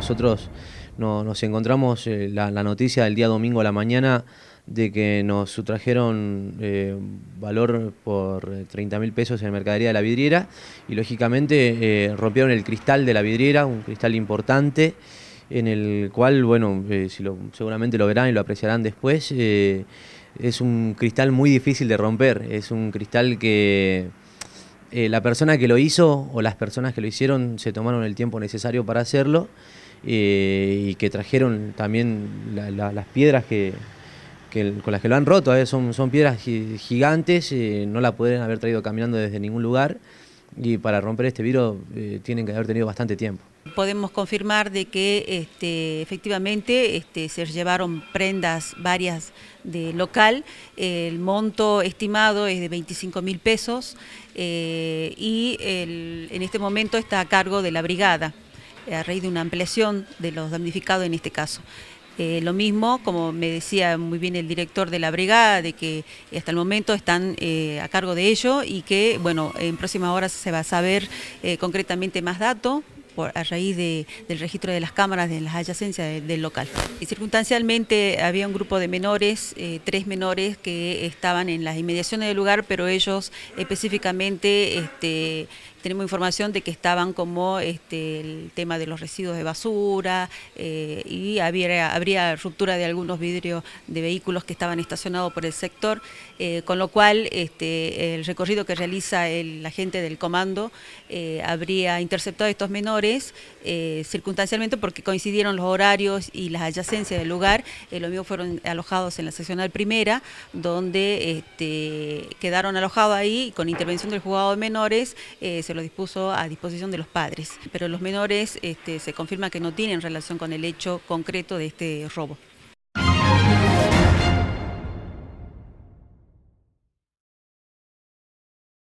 Nosotros nos encontramos eh, la, noticia del día domingo a la mañana de que nos sustrajeron eh, valor por 30 eh, mil pesos en mercadería de la vidriera y lógicamente rompieron el cristal de la vidriera, un cristal importante en el cual, bueno, seguramente lo verán y lo apreciarán después, es un cristal muy difícil de romper, es un cristal que... la persona que lo hizo o las personas que lo hicieron se tomaron el tiempo necesario para hacerlo eh, y que trajeron también las piedras que, con las que lo han roto, eh, son, piedras gigantes, eh, no la pueden haber traído caminando desde ningún lugar y para romper este virus tienen que haber tenido bastante tiempo. Podemos confirmar de que este, efectivamente este, se llevaron prendas varias de local, el monto estimado es de 25 mil pesos y en este momento está a cargo de la brigada. Eh, a raíz de una ampliación de los damnificados en este caso. Eh, lo mismo, como me decía muy bien el director de la brigada, de que hasta el momento están eh, a cargo de ello y que, bueno, en próximas horas se va a saber concretamente más datos a raíz del registro de las cámaras de las adyacencias del local. circunstancialmente había un grupo de menores, eh, tres menores que estaban en las inmediaciones del lugar, pero ellos específicamente este, tenemos información de que estaban como este, el tema de los residuos de basura eh, y habría ruptura de algunos vidrios de vehículos que estaban estacionados por el sector, eh, con lo cual este, el recorrido que realiza el agente del comando habría interceptado a estos menores menores, eh, circunstancialmente porque coincidieron los horarios y las adyacencias del lugar, eh, los míos fueron alojados en la seccional primera, donde este, quedaron alojados ahí con intervención del juzgado de menores eh, se lo dispuso a disposición de los padres. Pero los menores este, se confirma que no tienen relación con el hecho concreto de este robo.